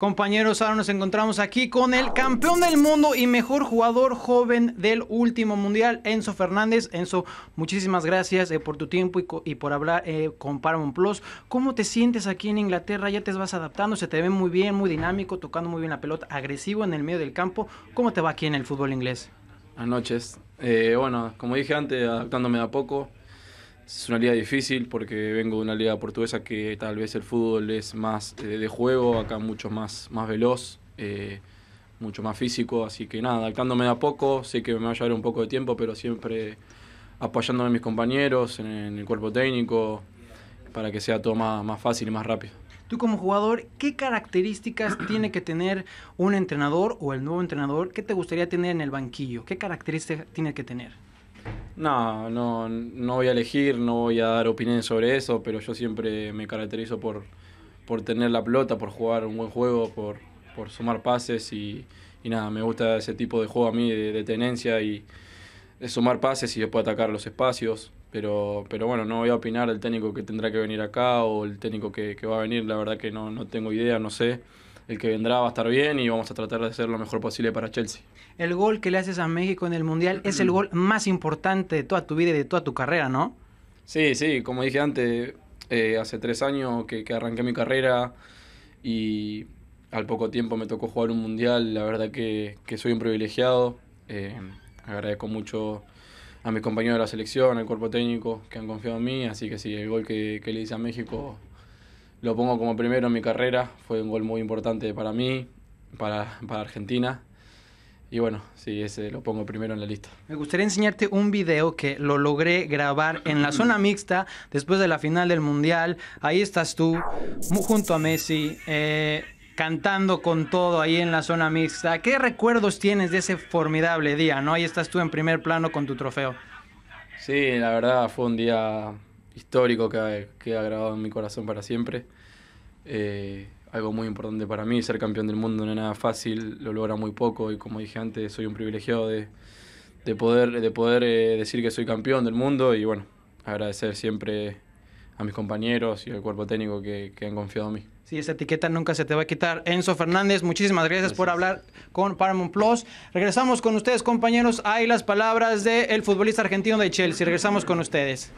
Compañeros, ahora nos encontramos aquí con el campeón del mundo y mejor jugador joven del último mundial, Enzo Fernández. Enzo, muchísimas gracias eh, por tu tiempo y, por hablar eh, con Paramount Plus. ¿Cómo te sientes aquí en Inglaterra? ¿Ya te vas adaptando? Se te ve muy bien, muy dinámico, tocando muy bien la pelota, agresivo en el medio del campo. ¿Cómo te va aquí en el fútbol inglés? anoche eh, bueno, como dije antes, adaptándome a poco. Es una liga difícil porque vengo de una liga portuguesa que tal vez el fútbol es más eh, de juego, acá mucho más, más veloz, eh, mucho más físico, así que nada, adaptándome a poco, sé que me va a llevar un poco de tiempo, pero siempre apoyándome a mis compañeros, en, el cuerpo técnico, para que sea todo más, más fácil y más rápido. Tú como jugador, ¿qué características tiene que tener un entrenador o el nuevo entrenador? ¿Qué te gustaría tener en el banquillo? ¿Qué características tiene que tener? No, no, no voy a elegir, no voy a dar opinión sobre eso, pero yo siempre me caracterizo por, por tener la pelota, por jugar un buen juego, por, sumar pases y, nada, me gusta ese tipo de juego a mí, de, tenencia y de sumar pases y después atacar los espacios. Pero, pero bueno, no voy a opinar del técnico que tendrá que venir acá o el técnico que, que va a venir, la verdad que no, no tengo idea, no sé el que vendrá va a estar bien y vamos a tratar de hacer lo mejor posible para Chelsea. El gol que le haces a México en el Mundial es el gol más importante de toda tu vida y de toda tu carrera, ¿no? Sí, sí, como dije antes, eh, hace tres años que, arranqué mi carrera y al poco tiempo me tocó jugar un Mundial, la verdad que, que soy un privilegiado, eh, agradezco mucho a mis compañeros de la selección, al cuerpo técnico que han confiado en mí, así que sí, el gol que le hice a México lo pongo como primero en mi carrera, fue un gol muy importante para mí, para, para Argentina. Y bueno, sí, ese lo pongo primero en la lista. Me gustaría enseñarte un video que lo logré grabar en la zona mixta después de la final del Mundial. Ahí estás tú, junto a Messi, eh, cantando con todo ahí en la zona mixta. ¿Qué recuerdos tienes de ese formidable día? ¿no? Ahí estás tú en primer plano con tu trofeo. Sí, la verdad fue un día histórico que ha, grabado en mi corazón para siempre. Eh, algo muy importante para mí, ser campeón del mundo no es nada fácil, lo logra muy poco y como dije antes, soy un privilegiado de, poder, de poder eh, decir que soy campeón del mundo y bueno, agradecer siempre a mis compañeros y al cuerpo técnico que, han confiado en mí. Sí, esa etiqueta nunca se te va a quitar. Enzo Fernández, muchísimas gracias, por hablar con Paramount Plus. Regresamos con ustedes, compañeros. ahí las palabras del futbolista argentino de Chelsea. Regresamos con ustedes.